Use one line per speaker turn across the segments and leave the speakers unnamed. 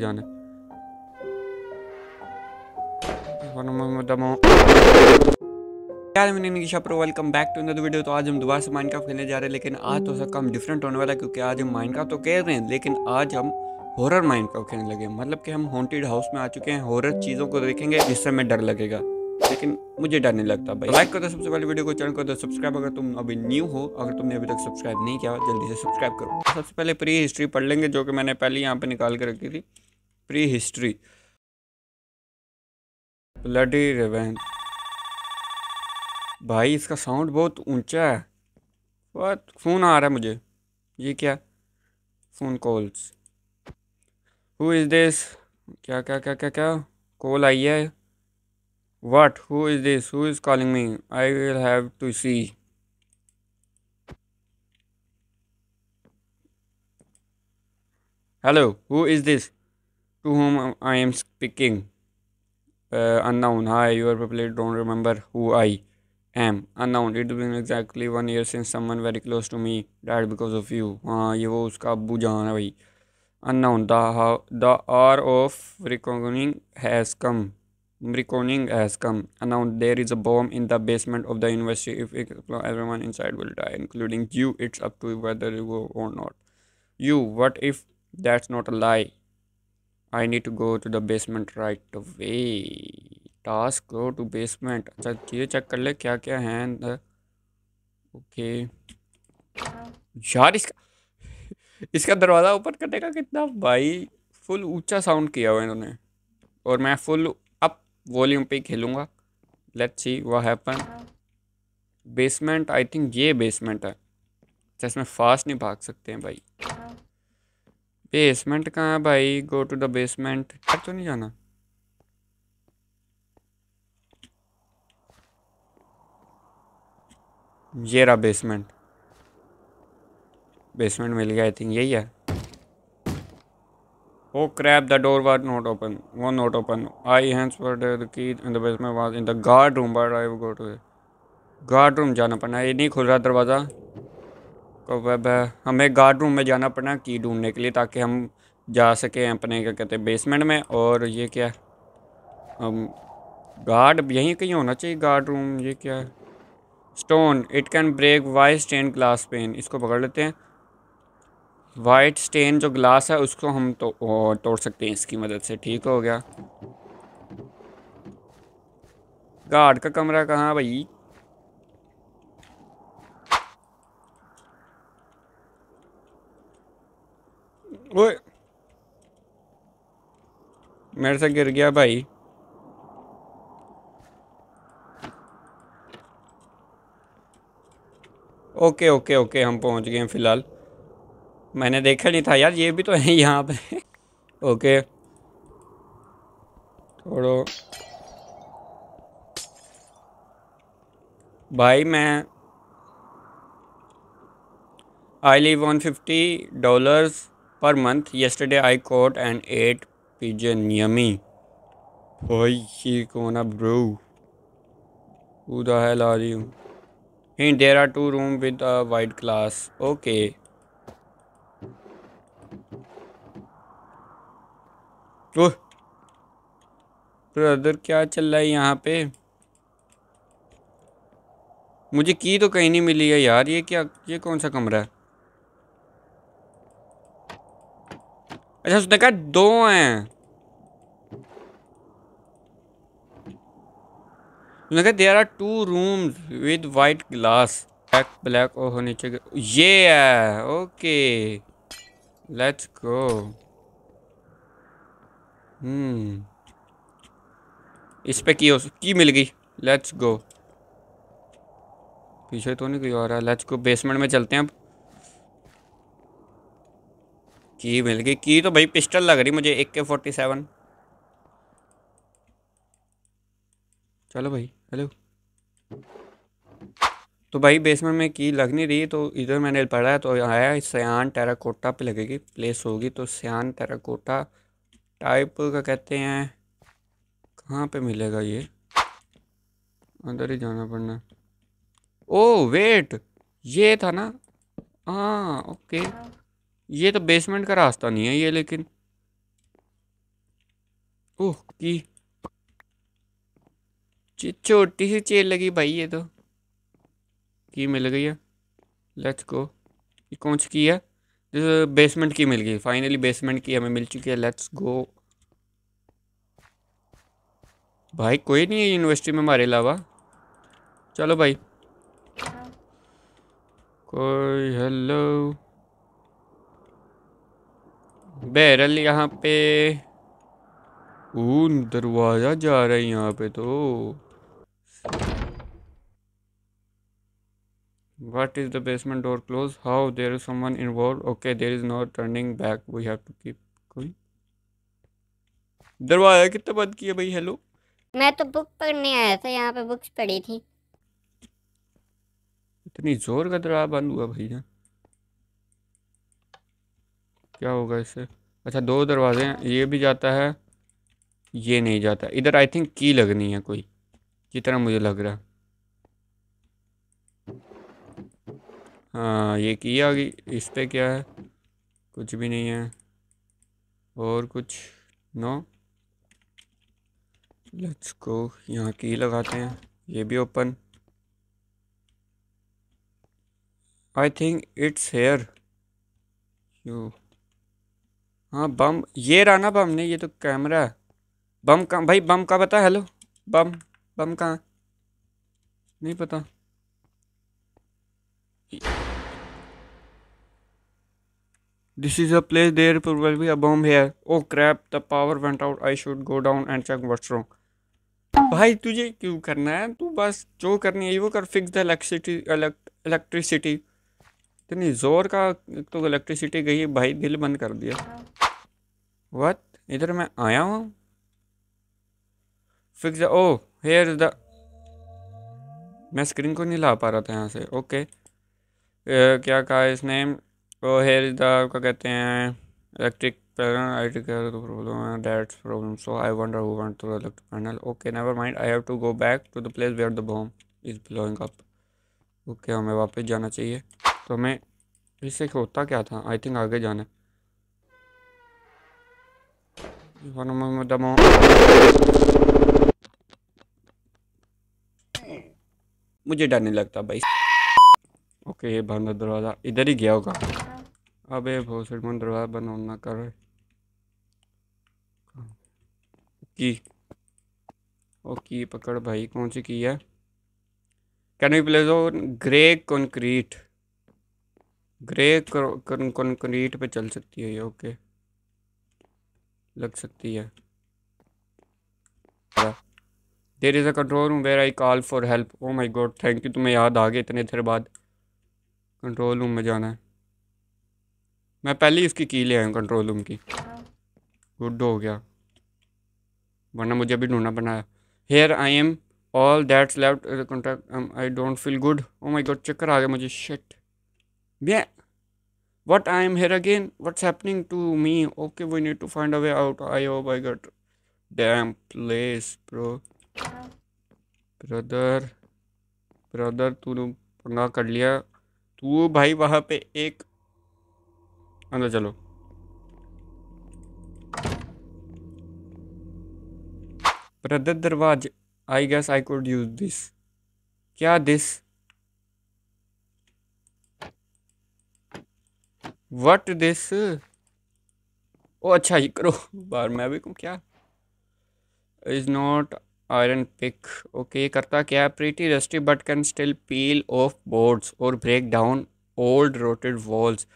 जाने यार मैंने Nikisha pro welcome back to अंदर वीडियो तो आज हम दोबारा से माइनक्राफ्ट खेलने जा रहे हैं लेकिन आज थोड़ा सा कम डिफरेंट होने वाला है क्योंकि आज हम माइनक्राफ्ट तो कह रहे हैं लेकिन आज हम हॉरर माइनक्राफ्ट खेलने लगे मतलब कि हम हॉन्टेड हाउस में आ चुके हैं हॉरर चीज़ों को देखेंगे जिससे हमें डर लगेगा लेकिन मुझे डर नहीं लगता भाई लाइक कर दो सबसे पहले वीडियो को चैनल कर दो सब्सक्राइब अगर तुम अभी न्यू हो अगर तुमने अभी तक सब्सक्राइब नहीं किया जल्दी से सब्सक्राइब करो सबसे पहले प्री हिस्ट्री पढ़ लेंगे जो कि मैंने पहले यहाँ पर निकाल कर रखी थी प्री हिस्ट्री ब्लडी रेवन भाई इसका साउंड बहुत ऊंचा है बहुत फ़ोन आ रहा है मुझे ये क्या phone calls who is this क्या क्या क्या क्या क्या कॉल आई है what who is this who is calling me I will have to see hello who is this to whom I am speaking. Uh, unknown. Hi, are probably don't remember who I am. Unknown. It's been exactly one year since someone very close to me died because of you. हाँ ये वो उसका है भाई Unknown. The, the hour of reckoning has come. Reckoning has come. Unknown. There is a bomb in the basement of the university. If everyone inside will die, including you, it's up to you whether you go or not. You, what if that's not a lie? I need to go to the basement right way task go to basement अच्छा चीज़ें check कर ले क्या क्या है okay यार इसका इसका दरवाज़ा ओपन करने का कितना भाई फुल ऊंचा साउंड किया हुआ इन्होंने और मैं फुल अप वॉल्यूम पे खेलूँगा लेट्स सी वह हैपन बेसमेंट आई थिंक ये बेसमेंट है जिसमें फास्ट नहीं भाग सकते हैं भाई बेसमेंट कहाँ है भाई गो टू द बेसमेंट घर तो नहीं जाना ये रहा बेसमेंट बेसमेंट मिल गया आई थिंक यही है oh crap the door was not open वो not open I hands for the key in the basement was in the guard room but I go to guard room जाना पड़ना ये नहीं खुल रहा दरवाज़ा तो हमें गार्ड रूम में जाना पड़ना की ढूंढने के लिए ताकि हम जा सकें अपने क्या कहते हैं बेसमेंट में और ये क्या है हम गार्ड यहीं कहीं होना चाहिए गार्ड रूम ये क्या है stone it can break white stain glass pane इसको पकड़ लेते हैं वाइट स्टेन जो ग्लास है उसको हम तो तोड़ सकते हैं इसकी मदद से ठीक हो गया गार्ड का कमरा कहाँ भाई मेरे से गिर गया भाई ओके ओके ओके हम पहुंच गए हैं फ़िलहाल मैंने देखा नहीं था यार ये भी तो है यहाँ पे ओके छोड़ो भाई मैं I live one fifty dollars पर month Yesterday I caught and ate Pigeon, yummy. Poichi Kona, bro. Who the hell are you? Hint, there are two rooms with a wide glass. Okay. Oh brother क्या चल रहा है यहाँ पे मुझे की तो कहीं नहीं मिली है यार ये क्या ये कौन सा कमरा है अच्छा उसने कहा दो हैं उसने कहा there are two rooms with white glass black black ओहो नीचे ये है ओके लेट्स गो हम्म इस पे की की मिल गई लेट्स गो पीछे तो नहीं कोई और है लेट्स गो बेसमेंट में चलते हैं अब की मिल गई की तो भाई पिस्टल लग रही मुझे ए के फोर्टी सेवन चलो भाई हेलो तो भाई बेसमेंट में की लग नहीं रही तो इधर मैंने पढ़ा है तो आया सयान टेराकोटा पे लगेगी प्लेस होगी तो सयान टेराकोटा टाइप का कहते हैं कहाँ पे मिलेगा ये अंदर ही जाना पड़ना ओ वेट ये था ना हाँ ओके हाँ। ये तो बेसमेंट का रास्ता नहीं है ये लेकिन ओह की छोटी सी चेल लगी भाई ये तो की मिल गई है लेट्स गो ये कौन सी की है बेसमेंट की मिल गई फाइनली बेसमेंट की हमें मिल चुकी है लेट्स गो भाई कोई नहीं है यूनिवर्सिटी में हमारे अलावा चलो भाई हाँ। कोई हेलो बैरल यहाँ पे दरवाजा जा रहा है यहाँ पे तो what is the basement door close how there is someone involve okay there is not turning back we have to keep कोई दरवाजा कितने बंद किया भाई हेलो मैं तो बुक पढ़ने आया था यहाँ पे बुक्स पढ़ी थी इतनी जोर का दरवाजा बंद हुआ भैया क्या होगा इससे अच्छा दो दरवाजे हैं ये भी जाता है ये नहीं जाता इधर आई थिंक की लगनी है कोई जितना मुझे लग रहा है हाँ ये की आ गई इस पर क्या है कुछ भी नहीं है और कुछ नो लेट्स गो यहाँ की लगाते हैं ये भी open I think it's here you हाँ बम ये रहा ना बम नहीं ये तो कैमरा है बम कहाँ भाई बम का पता हेलो बम बम कहाँ नहीं पता is a place place there will be a bomb here oh crap the power went out I should go down and check what's wrong भाई तुझे क्यों करना है तू बस जो करनी है वो कर फिक्स द इलेक्ट्रिसिटी इलेक्ट्रिसिटी इतनी ज़ोर का तो इलेक्ट्रिसिटी गई भाई दिल बंद कर दिया हाँ। What? इधर मैं आया हूँ fix oh here is the मैं स्क्रीन को नहीं ला पा रहा था यहाँ से ओके okay. uh, क्या कहा इसने ओ हेयर इज द आपका कहते हैं electric panel okay to the place where the is blowing okay हमें वापस जाना चाहिए तो हमें इससे होता क्या था आई थिंक आगे जाना Vanno da mo. मुझे डर नहीं लगता भाई ओके ये बंद दरवाज़ा इधर ही गया होगा अबे भोसड़ मन दरवाज़ा बंद ना कर की ओ की पकड़ भाई कौन सी की है can you place on grey concrete grey concrete पे चल सकती है ये ओके लग सकती है there is a control room where I call for help oh my god thank you तुम्हें याद आ गए इतने देर बाद कंट्रोल रूम में जाना है मैं पहले ही इसकी की ले आया हूँ कंट्रोल रूम की गुड हो गया वरना मुझे अभी ढूंढना बनाया here I am all that's left I don't feel good oh my god चक्कर आ गया मुझे शिट भैया what i am here again what's happening to me okay we need to find a way out i hope i got damn place bro brother brother तूने पंगा kar liya tu bhai wahan pe ek andar chalo brother दरवाज i guess i could use this kya this what this oh अच्छा ये करो बार मैं भी कहूँ क्या is not iron pick okay ये करता क्या pretty rusty but can still peel off boards और break down old rotted walls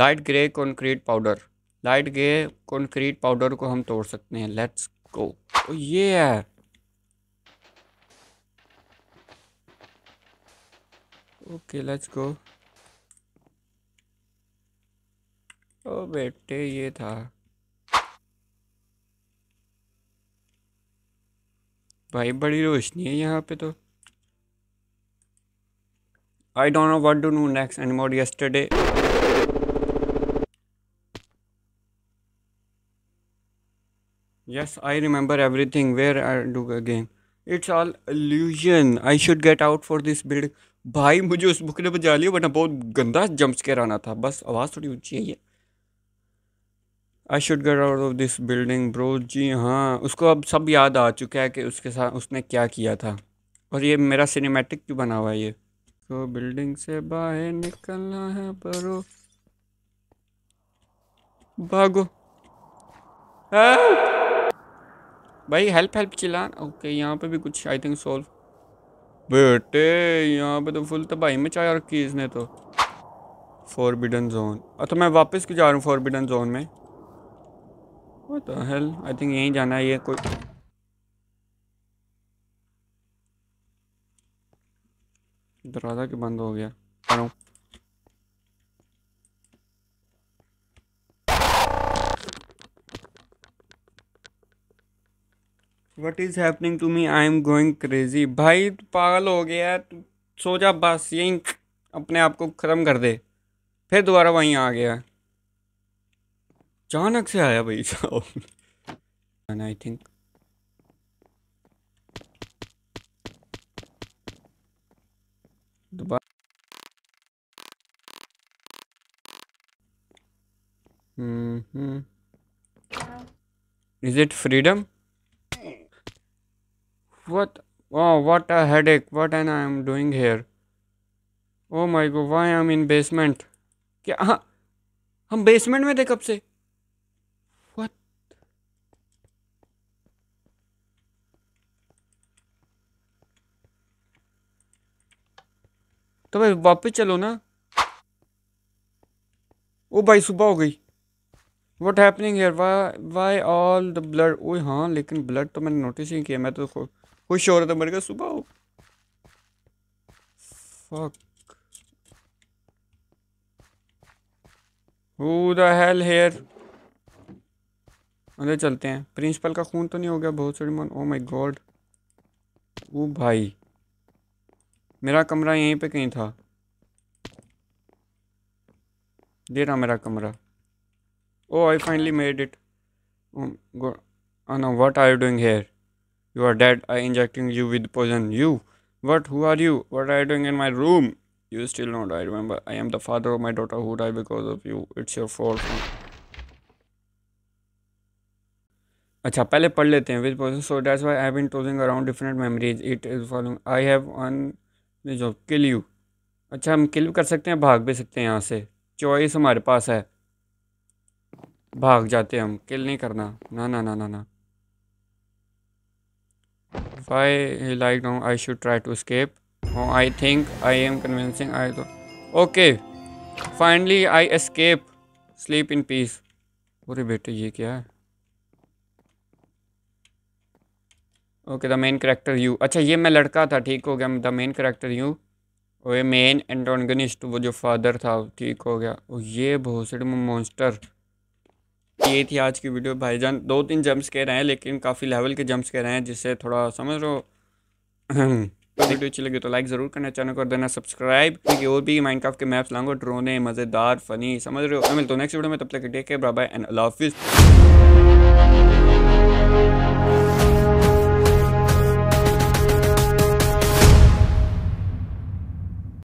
light grey concrete powder light grey concrete powder को हम तोड़ सकते हैं लेट्स गो ओ ये है ओके लेट्स गो बेटे ये था भाई बड़ी रोशनी है यहाँ पे तो I don't know what to do next any more yesterday I remember everything where I do again it's all illusion. I should get out for this build भाई मुझे उस बुक ने बजा लिया वरना बहुत गंदा जम्स के आना था बस आवाज़ थोड़ी ऊंची है ये I should get out of this building bro जी हाँ उसको अब सब याद आ चुका है कि उसके साथ उसने क्या किया था और ये मेरा सिनेमैटिक क्यों बना हुआ है ये तो बिल्डिंग से बाहर निकलना है ब्रो भागो हाँ। भाई हेल्प हेल्प चिल्ला ओके यहाँ पे भी कुछ आई थिंक सॉल्व बेटे यहाँ पे तो फुल तबाही मचाया रखी इसने तो फॉरबिडन जोन और तो मैं वापस क्यों जा रहा हूँ फॉरबिडन जोन में तो हेल आई थिंक यहीं जाना है ये कोई दरवाज़ा के बंद हो गया करो what is happening to me I am going crazy भाई पागल हो गया तू सोचा बस यहीं अपने आप को ख़त्म कर दे फिर दोबारा वहीं आ गया अचानक से आया भाई sound I think is it freedom what oh what अड एक what an I am doing here oh my go why I am in basement क्या हाँ, हम बेसमेंट में थे कब से तो भाई वापस चलो ना ओ भाई सुबह हो गई what happening here why all the blood oh हाँ लेकिन ब्लड तो मैंने नोटिस ही किया मैं तो खुश हो रहा था मेरे का सुबह हो फक हेल हेयर अंदर चलते हैं प्रिंसिपल का खून तो नहीं हो गया बहुत सारी मन ओ माई गॉड ओ भाई मेरा कमरा यहीं पे कहीं था दे रहा मेरा कमरा oh I finally made it no what are you doing here you are dead I injecting you with poison you what who are you what are doing in my room you still not I remember I am the father of my daughter who die because of you it's your fault अच्छा पहले पढ़ लेते हैं with poison so that's why I been tossing around different memories it is following I have one means of kill you अच्छा हम किल कर सकते हैं भाग भी सकते हैं यहाँ से चॉइस हमारे पास है भाग जाते हैं हम किल नहीं करना ना ना ना ना ना I like no I should try to escape I think I am convincing I तो okay finally I escape sleep in peace अरे बेटे ये क्या है okay the main character you अच्छा ये मैं लड़का था ठीक हो गया द मेन करेक्टर यू और ये मेन एंटोनगनिस्ट वो जो फादर था ठीक हो गया और ये भोसड मोन्स्टर ये थी आज की वीडियो जान दो तीन जम्प्स कह रहे हैं लेकिन काफ़ी लेवल के जंप्स कह रहे हैं जिससे थोड़ा समझ लो वीडियो अच्छी लगी तो लाइक ज़रूर करना चैनल कर देना सब्सक्राइब क्योंकि और भी माइनक्राफ्ट के मैप्स लाऊंगा ड्रोने मज़ेदार फनी समझ रहे हो मिलते हो नेक्स्ट वीडियो में तब तक टेक के बाय एंड अल्लाह हाफिज़